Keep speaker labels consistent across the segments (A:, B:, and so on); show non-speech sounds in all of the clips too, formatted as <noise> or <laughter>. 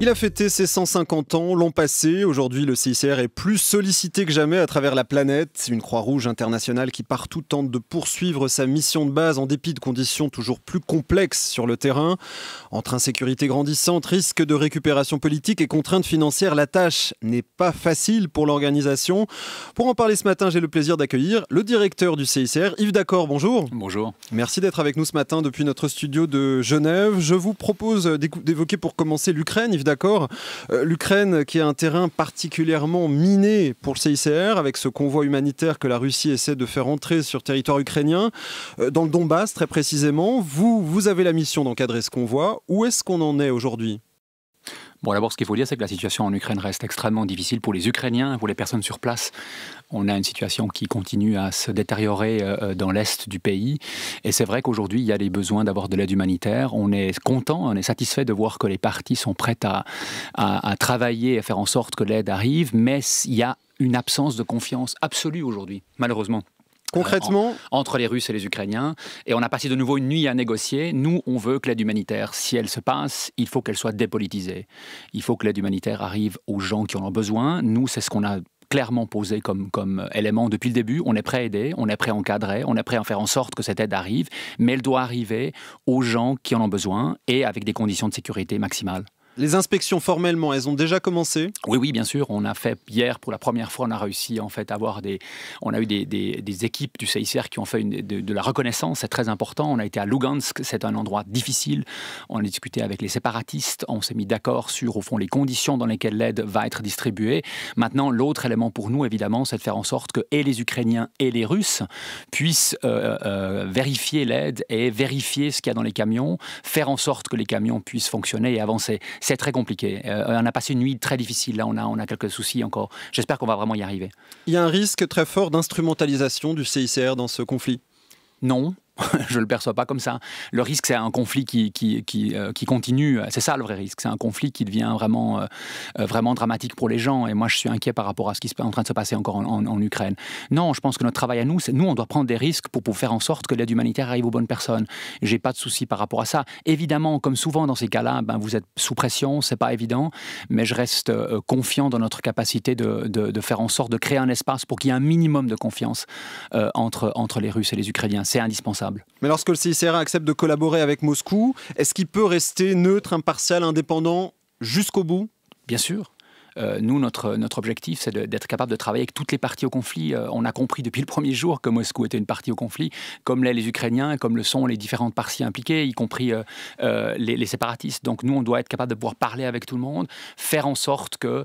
A: Il a fêté ses 150 ans, l'an passé. Aujourd'hui, le CICR est plus sollicité que jamais à travers la planète. C'est Une Croix-Rouge internationale qui partout tente de poursuivre sa mission de base en dépit de conditions toujours plus complexes sur le terrain. Entre insécurité grandissante, risque de récupération politique et contraintes financières, la tâche n'est pas facile pour l'organisation. Pour en parler ce matin, j'ai le plaisir d'accueillir le directeur du CICR, Yves D'accord. Bonjour. Bonjour. Merci d'être avec nous ce matin depuis notre studio de Genève. Je vous propose d'évoquer pour commencer l'Ukraine, d'accord. Euh, L'Ukraine, qui est un terrain particulièrement miné pour le CICR, avec ce convoi humanitaire que la Russie essaie de faire entrer sur territoire ukrainien, euh, dans le Donbass très précisément, vous, vous avez la
B: mission d'encadrer ce convoi. Où est-ce qu'on en est aujourd'hui Bon, d'abord, ce qu'il faut dire, c'est que la situation en Ukraine reste extrêmement difficile pour les Ukrainiens, pour les personnes sur place. On a une situation qui continue à se détériorer euh, euh, dans l'est du pays. Et c'est vrai qu'aujourd'hui, il y a les besoins d'avoir de l'aide humanitaire. On est content, on est satisfait de voir que les parties sont prêtes à, travailler à faire en sorte que l'aide arrive. Mais il y a une absence de confiance absolue aujourd'hui, malheureusement. Concrètement euh, Entre les Russes et les Ukrainiens. Et on a passé de nouveau une nuit à négocier. Nous, on veut que l'aide humanitaire, si elle se passe, il faut qu'elle soit dépolitisée. Il faut que l'aide humanitaire arrive aux gens qui en ont besoin. Nous, c'est ce qu'on a clairement posé comme, comme élément depuis le début. On est prêt à aider, on est prêt à encadrer, on est prêt à faire en sorte que cette aide arrive, mais elle doit arriver aux gens qui en ont besoin et avec des conditions de sécurité maximales. Les inspections formellement, elles ont déjà commencé Oui, oui, bien sûr. On a fait hier pour la première fois, on a réussi en fait à avoir des, on a eu des, équipes du CICR qui ont fait une, de, la reconnaissance. C'est très important. On a été à Lugansk, c'est un endroit difficile. On a discuté avec les séparatistes. On s'est mis d'accord sur au fond les conditions dans lesquelles l'aide va être distribuée. Maintenant, l'autre élément pour nous, évidemment, c'est de faire en sorte que et les Ukrainiens et les Russes puissent euh, euh, vérifier l'aide et vérifier ce qu'il y a dans les camions, faire en sorte que les camions puissent fonctionner et avancer c'est très compliqué. Euh, on a passé une nuit très difficile, là on a, on a quelques soucis encore. J'espère qu'on va vraiment y arriver. Il y a un risque très fort d'instrumentalisation du CICR dans ce conflit Non, <laughs> je le perçois pas comme ça. Le risque, c'est un conflit qui, qui, qui, euh, continue. C'est ça le vrai risque. C'est un conflit qui devient vraiment, euh, euh, vraiment dramatique pour les gens. Et moi, je suis inquiet par rapport à ce qui est en train de se passer encore en, Ukraine. Non, je pense que notre travail à nous, c'est nous, on doit prendre des risques pour, faire en sorte que l'aide humanitaire arrive aux bonnes personnes. J'ai pas de souci par rapport à ça. Évidemment, comme souvent dans ces cas-là, ben, vous êtes sous pression, c'est pas évident, mais je reste confiant dans notre capacité de, de, de, faire en sorte de créer un espace pour qu'il y ait un minimum de confiance entre, entre les Russes et les Ukrainiens. C'est indispensable.
A: Mais lorsque le CICRA accepte de collaborer avec Moscou, est-ce qu'il peut rester neutre, impartial, indépendant
B: jusqu'au bout Bien sûr. Euh, nous, notre, objectif, c'est d'être capable de travailler avec toutes les parties au conflit. Euh, on a compris depuis <laughs> le premier jour que Moscou était une partie au conflit, comme l'est les Ukrainiens, comme le sont les différentes parties impliquées, y compris euh, les, séparatistes. Donc nous, on doit être capable de pouvoir parler avec tout le monde, faire en sorte que,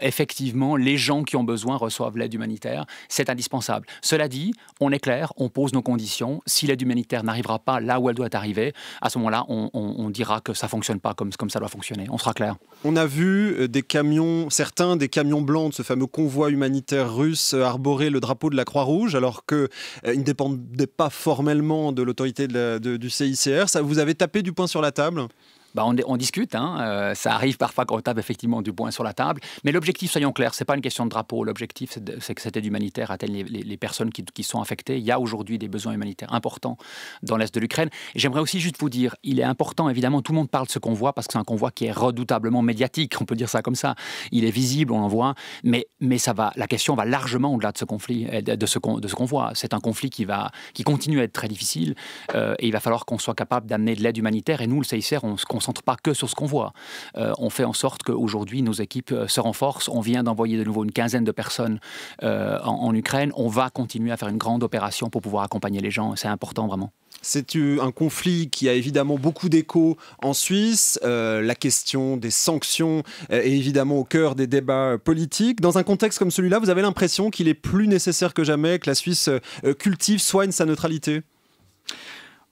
B: effectivement, les gens qui ont besoin reçoivent l'aide humanitaire. C'est indispensable. Cela dit, on est clair, on pose nos conditions. Si l'aide humanitaire n'arrivera pas là où elle doit arriver, à ce moment-là, on, dira que ça fonctionne pas comme, comme ça doit fonctionner. On sera clair.
A: On a vu des camions certains, des camions blancs de ce fameux convoi humanitaire russe arboraient le drapeau de la Croix-Rouge, alors qu'ils euh, ne dépendaient pas formellement de l'autorité
B: du CICR. Ça, vous avez tapé du poing sur la table bah, on, discute. Hein, euh, ça arrive parfois qu'on tape effectivement du poing sur la table. Mais l'objectif, soyons clairs, c'est pas une question de drapeau. L'objectif, c'est que cette aide humanitaire atteigne les, personnes qui, sont affectées. Il y a aujourd'hui des besoins humanitaires importants dans l'est de l'Ukraine. J'aimerais aussi juste vous dire, il est important, évidemment, tout le monde parle de ce convoi parce que c'est un convoi qui est redoutablement médiatique. On peut dire ça comme ça. Il est visible, on en voit. Mais, mais ça va, la question va largement au-delà de ce conflit, euh, de ce, de ce convoi. C'est un conflit qui va, qui continue à être très difficile. Euh, et il va falloir qu'on soit capable d'amener de l'aide humanitaire. Et nous, le CICR, on se concentre pas que sur ce qu'on voit. Euh, on fait en sorte qu'aujourd'hui, nos équipes euh, se renforcent. On vient d'envoyer de nouveau une quinzaine de personnes euh, en, Ukraine. On va continuer à faire une grande opération pour pouvoir accompagner les gens. C'est important vraiment. C'est
A: un conflit qui a évidemment beaucoup d'écho en Suisse. la question des sanctions est évidemment au cœur des débats politiques. Dans un contexte comme celui-là, vous avez l'impression qu'il est plus
B: nécessaire que jamais que la Suisse cultive, soigne sa neutralité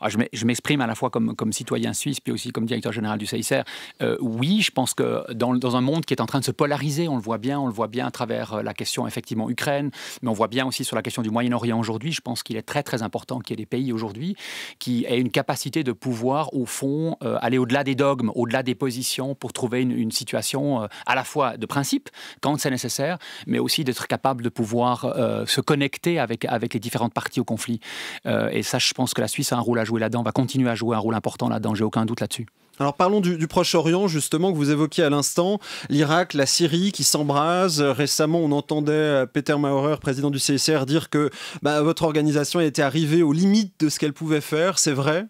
B: ah, je m'exprime à la fois comme, citoyen suisse, puis aussi comme directeur général du CICR. Euh, oui, je pense que dans, un monde qui est en train de se polariser, on le voit bien, on le voit bien à travers euh, la question effectivement Ukraine, mais on voit bien aussi sur la question du Moyen-Orient aujourd'hui, je pense qu'il est très très important qu'il y ait des pays aujourd'hui qui aient une capacité de pouvoir, au fond, euh, aller au-delà des dogmes, au-delà des positions, pour trouver une, situation à la fois de principe, quand c'est nécessaire, mais aussi d'être capable de pouvoir se connecter avec, avec les différentes parties au conflit. et ça, je pense que la Suisse a un rôle à jouer jouer là-dedans, va continuer à jouer un rôle important là-dedans, j'ai aucun doute là-dessus.
A: Alors parlons du, Proche-Orient, justement, que vous évoquiez à l'instant, l'Irak, la Syrie qui s'embrase. Récemment, on entendait euh, Peter Maurer, président du CICR, dire que bah, votre organisation était arrivée aux limites de ce qu'elle pouvait faire, c'est vrai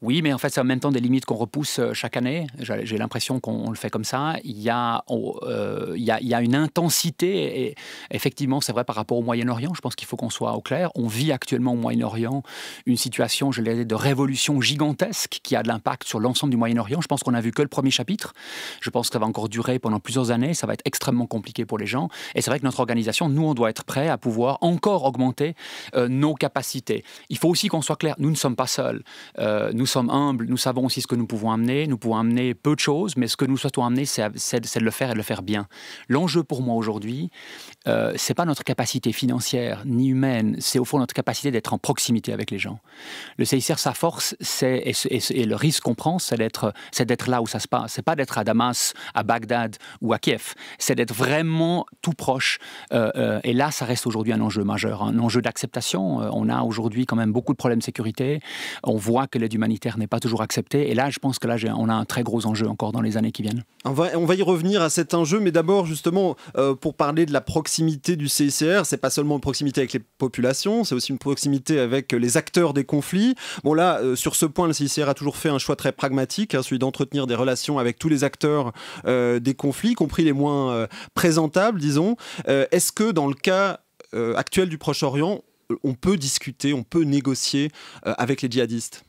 B: oui, mais en fait, c'est en même temps des limites qu'on repousse euh, chaque année. J'ai l'impression qu'on le fait comme ça. Il y a, euh, une intensité, et effectivement, c'est vrai par rapport au Moyen-Orient. Je pense qu'il faut qu'on soit au clair. On vit actuellement au Moyen-Orient une situation, je l'ai dit, de révolution gigantesque qui a de l'impact sur l'ensemble du Moyen-Orient. Je pense qu'on n'a vu que le premier chapitre. Je pense que ça va encore durer pendant plusieurs années. Ça va être extrêmement compliqué pour les gens. Et c'est vrai que notre organisation, nous, on doit être prêt à pouvoir encore augmenter euh, nos capacités. Il faut aussi qu'on soit clair. Nous ne sommes pas seuls sommes humbles, nous savons aussi ce que nous pouvons amener. Nous pouvons amener peu de choses, mais ce que nous souhaitons amener, c'est de le faire et de le faire bien. L'enjeu pour moi aujourd'hui, euh, c'est pas notre capacité financière ni humaine, c'est au fond notre capacité d'être en proximité avec les gens. Le CICR, sa force, c'est et, le risque qu'on prend, c'est d'être c'est d'être là où ça se passe. C'est pas d'être à Damas, à Bagdad ou à Kiev. C'est d'être vraiment tout proche. Euh, euh, et là, ça reste aujourd'hui un enjeu majeur, un enjeu d'acceptation. Euh, on a aujourd'hui quand même beaucoup de problèmes de sécurité. On voit que l'aide humanitaire n'est pas toujours accepté. Et là, je pense que là, on a un très gros enjeu encore dans les années qui viennent.
A: On va, y revenir à cet enjeu, mais d'abord, justement, euh, pour parler de la proximité du CICR, c'est pas seulement une proximité avec les populations, c'est aussi une proximité avec les acteurs des conflits. Bon, là, euh, sur ce point, le CICR a toujours fait un choix très pragmatique, hein, celui d'entretenir des relations avec tous les acteurs euh, des conflits, y compris les moins présentables, disons. Est-ce que dans le cas
B: actuel du Proche-Orient, on peut discuter, on peut négocier avec les djihadistes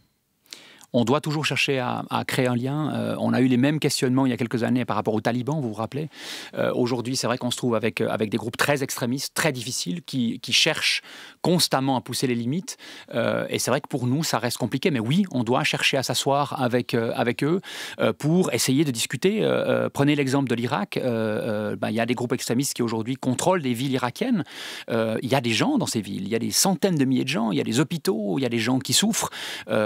B: on doit toujours chercher à, créer un lien. Euh, on a eu les mêmes questionnements il y a quelques années par rapport aux talibans, vous vous rappelez. Euh, aujourd'hui, c'est vrai qu'on se trouve avec, euh, avec des groupes très extrémistes, très difficiles, qui, cherchent constamment à pousser les limites. et c'est vrai que pour nous, ça reste compliqué. Mais oui, on doit chercher à s'asseoir avec, avec eux pour essayer de discuter. prenez l'exemple de l'Irak. Ben, il y a des groupes extrémistes qui aujourd'hui contrôlent des villes irakiennes. Il y a des gens dans ces villes. Il y a des centaines de milliers de gens. Il y a des hôpitaux. Il y a des gens qui souffrent.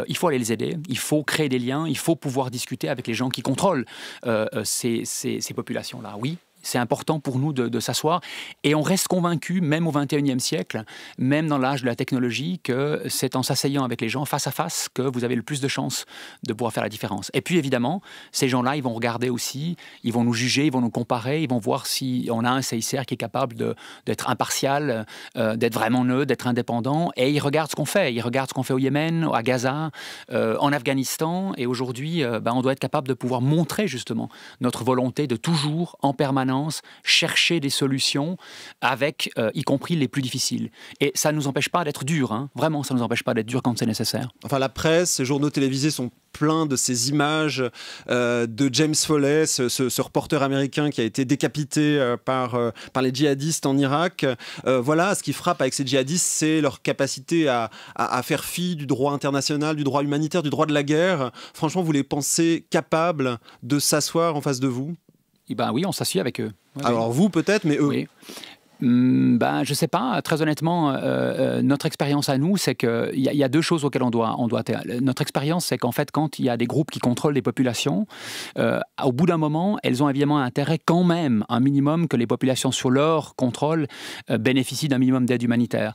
B: il faut aller les aider il faut créer des liens, il faut pouvoir discuter avec les gens qui contrôlent euh, euh, ces, ces populations-là. Oui c'est important pour nous de, s'asseoir. Et on reste convaincu, même au XXIe siècle, même dans l'âge de la technologie, que c'est en s'asseyant avec les gens face à face que vous avez le plus de chances de pouvoir faire la différence. Et puis évidemment, ces gens-là, ils vont regarder aussi, ils vont nous juger, ils vont nous comparer, ils vont voir si on a un CICR qui est capable d'être impartial, euh, d'être vraiment neutre, d'être indépendant. Et ils regardent ce qu'on fait. Ils regardent ce qu'on fait au Yémen, à Gaza, euh, en Afghanistan. Et aujourd'hui, euh, ben, on doit être capable de pouvoir montrer justement notre volonté de toujours, en permanence, chercher des solutions avec, euh, y compris les plus difficiles. Et ça ne nous empêche pas d'être dur, hein. vraiment, ça ne nous empêche pas d'être dur quand c'est nécessaire.
A: Enfin, la presse, les journaux télévisés sont pleins de ces images euh, de James Foley, ce, reporter américain qui a été décapité euh, par, par les djihadistes en Irak. voilà, ce qui frappe avec ces djihadistes, c'est leur capacité à, faire fi du droit international, du droit humanitaire, du droit de la guerre. Franchement, vous les pensez capables de s'asseoir en face de vous
B: eh ben oui, on s'assied avec eux. Alors vous peut-être, mais eux. Hum, ben, je sais pas. Très honnêtement, euh, euh, notre expérience à nous, c'est qu'il y, a, deux choses auxquelles on doit, on euh, Notre expérience, c'est qu'en fait, quand il y a des groupes qui contrôlent les populations, au bout d'un moment, elles ont évidemment intérêt quand même, un minimum, que les populations sur leur contrôle bénéficient d'un minimum d'aide humanitaire.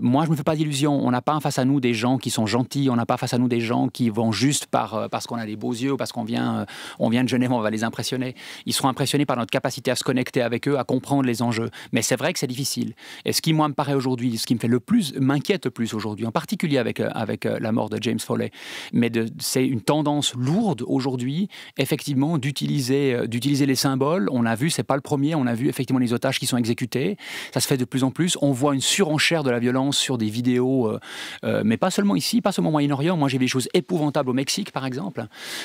B: moi, je me fais pas d'illusions. On n'a pas face à nous des gens qui sont gentils. On n'a pas face à nous des gens qui vont juste par parce qu'on a des beaux yeux, parce qu'on vient, on vient de Genève, on va les impressionner. Ils seront impressionnés par notre capacité à se connecter avec eux, à comprendre les enjeux. Mais c'est vrai que c'est difficile. Et ce qui, moi, me paraît aujourd'hui, ce qui me fait le plus, m'inquiète le plus aujourd'hui, en particulier avec, euh, avec euh, la mort de James Foley, mais c'est une tendance lourde aujourd'hui, effectivement, d'utiliser euh, d'utiliser les symboles. On a vu, c'est pas le premier, on a vu effectivement les otages qui sont exécutés. Ça se fait de plus en plus. On voit une surenchère de la violence sur des vidéos, mais pas seulement ici, pas seulement au Moyen-Orient. Moi, j'ai vu des choses épouvantables au Mexique, par exemple.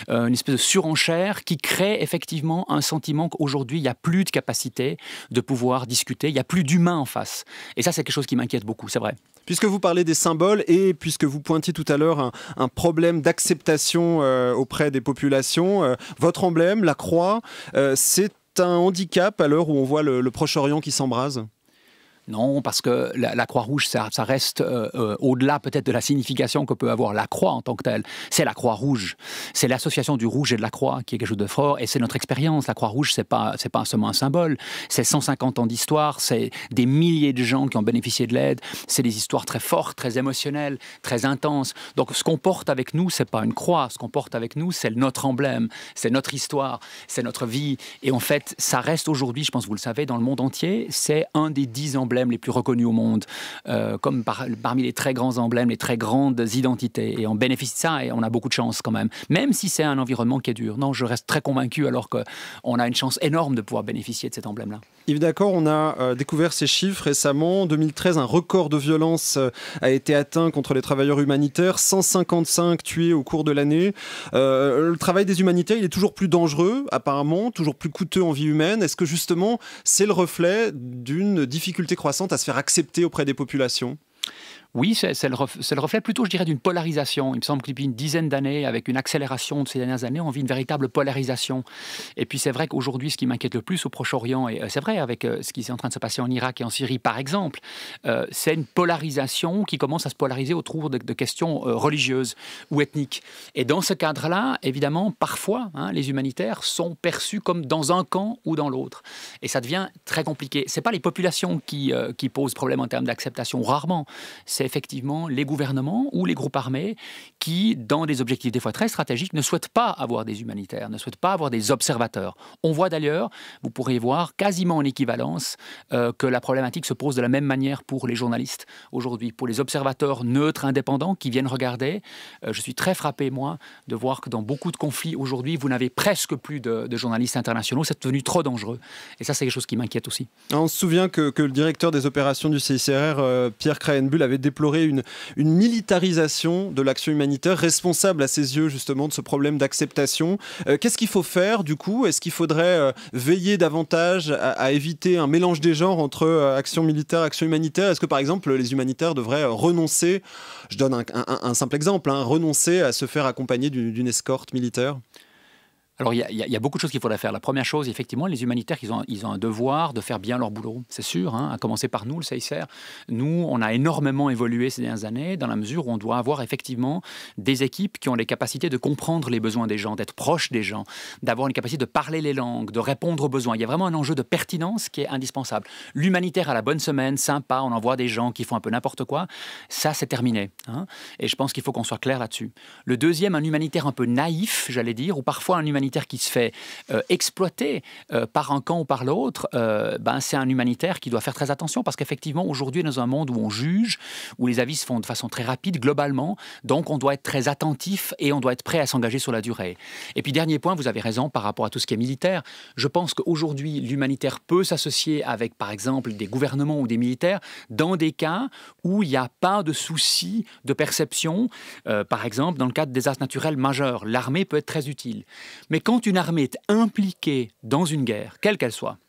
B: une espèce de surenchère qui crée effectivement un sentiment qu'aujourd'hui, il n'y a plus de capacité de pouvoir discuter, il plus d'humains en face. Et ça, c'est quelque chose qui m'inquiète beaucoup, c'est vrai. Puisque vous parlez des symboles et puisque vous pointiez tout à l'heure un,
A: problème d'acceptation euh, auprès des populations, euh, votre emblème, la croix,
B: euh, c'est un handicap à l'heure où on voit le Proche-Orient qui s'embrase non, parce que la, Croix-Rouge, ça, reste euh, euh, au-delà peut-être de la signification que peut avoir la Croix en tant que telle. C'est la Croix-Rouge, c'est l'association du rouge et de la Croix qui est quelque chose de fort, et c'est notre expérience. La Croix-Rouge, c'est pas c'est pas seulement un symbole, c'est 150 ans d'histoire, c'est des milliers de gens qui ont bénéficié de l'aide, c'est des histoires très fortes, très émotionnelles, très intenses. Donc ce qu'on porte avec nous, c'est pas une croix, ce qu'on porte avec nous, c'est notre emblème, c'est notre histoire, c'est notre vie, et en fait, ça reste aujourd'hui, je pense vous le savez, dans le monde entier, c'est un des dix emblèmes les plus reconnus au monde, euh, comme parmi les très grands emblèmes, les très grandes identités. Et on bénéficie de ça et on a beaucoup de chance quand même, même si c'est un environnement qui est dur. Non, je reste très convaincu alors qu'on a une chance énorme de pouvoir bénéficier de cet emblème-là.
A: Yves D'accord, on a euh, découvert ces chiffres récemment. En 2013, un record de violence euh, a été atteint contre les travailleurs humanitaires, 155 tués au cours de l'année. le travail des humanitaires, il est toujours plus dangereux, apparemment, toujours plus coûteux en vie humaine. Est-ce que justement, c'est le reflet d'une difficulté à se faire
B: accepter auprès des populations oui, c'est le, reflet, plutôt, je dirais, d'une polarisation. Il me semble qu'il y a une dizaine d'années, avec une accélération de ces dernières années, on vit une véritable polarisation. Et puis c'est vrai qu'aujourd'hui, ce qui m'inquiète le plus au Proche-Orient, et euh, c'est vrai avec euh, ce qui est en train de se passer en Irak et en Syrie, par exemple, euh, c'est une polarisation qui commence à se polariser autour de, questions religieuses ou ethniques. Et dans ce cadre-là, évidemment, parfois, hein, les humanitaires sont perçus comme dans un camp ou dans l'autre. Et ça devient très compliqué. Ce pas les populations qui, posent problème en termes d'acceptation, rarement. C'est effectivement les gouvernements ou les groupes armés qui, dans des objectifs des fois très stratégiques, ne souhaitent pas avoir des humanitaires, ne souhaitent pas avoir des observateurs. On voit d'ailleurs, vous pourriez voir quasiment en équivalence, euh, que la problématique se pose de la même manière pour les journalistes aujourd'hui, pour les observateurs neutres, indépendants qui viennent regarder. Euh, je suis très frappé, moi, de voir que dans beaucoup de conflits aujourd'hui, vous n'avez presque plus de, journalistes internationaux. C'est devenu trop dangereux. Et ça, c'est quelque chose qui m'inquiète aussi.
A: On se souvient que, que, le directeur des opérations du CICR, euh, Pierre Krahenbull, avait déposé une, une militarisation de l'action humanitaire responsable à ses yeux justement de ce problème d'acceptation. Euh, qu'est-ce qu'il faut faire du coup Est-ce qu'il faudrait euh, veiller davantage à, éviter un mélange des genres entre euh, action militaire, et action humanitaire Est-ce que par exemple les humanitaires devraient renoncer, je donne un, simple exemple, hein, renoncer
B: à se faire accompagner d'une escorte militaire alors, il y, a beaucoup de choses qu'il faudrait faire. La première chose, effectivement, les humanitaires, ils ont, ils ont un devoir de faire bien leur boulot. C'est sûr, hein, à commencer par nous, le CICR. Nous, on a énormément évolué ces dernières années, dans la mesure où on doit avoir effectivement des équipes qui ont les capacités de comprendre les besoins des gens, d'être proches des gens, d'avoir une capacité de parler les langues, de répondre aux besoins. Il y a vraiment un enjeu de pertinence qui est indispensable. L'humanitaire à la bonne semaine, sympa, on envoie des gens qui font un peu n'importe quoi, ça, c'est terminé. Hein. Et je pense qu'il faut qu'on soit clair là-dessus. Le deuxième, un humanitaire un peu naïf, j'allais dire, ou parfois un humanitaire qui se fait euh, exploiter euh, par un camp ou par l'autre, euh, ben, c'est un humanitaire qui doit faire très attention parce qu'effectivement, aujourd'hui, dans un monde où on juge, où les avis se font de façon très rapide, globalement, donc on doit être très attentif et on doit être prêt à s'engager sur la durée. Et puis, dernier point, vous avez raison par rapport à tout ce qui est militaire. Je pense qu'aujourd'hui, l'humanitaire peut s'associer avec, par exemple, des gouvernements ou des militaires dans des cas où il n'y a pas de souci de perception. par exemple, dans le cadre des désastres naturels majeurs, l'armée peut être très utile. Mais quand une armée est impliquée dans une guerre, quelle qu'elle soit,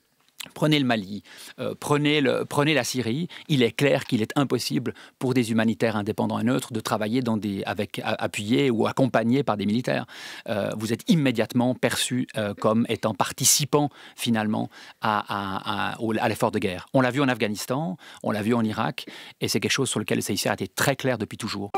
B: Prenez le Mali, euh, prenez, le, prenez, la Syrie. Il est clair qu'il est impossible pour des humanitaires indépendants et neutres de travailler avec, appuyés ou accompagnés par des militaires. Euh, vous êtes immédiatement perçu euh, comme étant participant finalement à, l'effort de guerre. On l'a vu en Afghanistan, on l'a vu en Irak, et c'est quelque chose sur lequel le CICR a été très clair depuis toujours.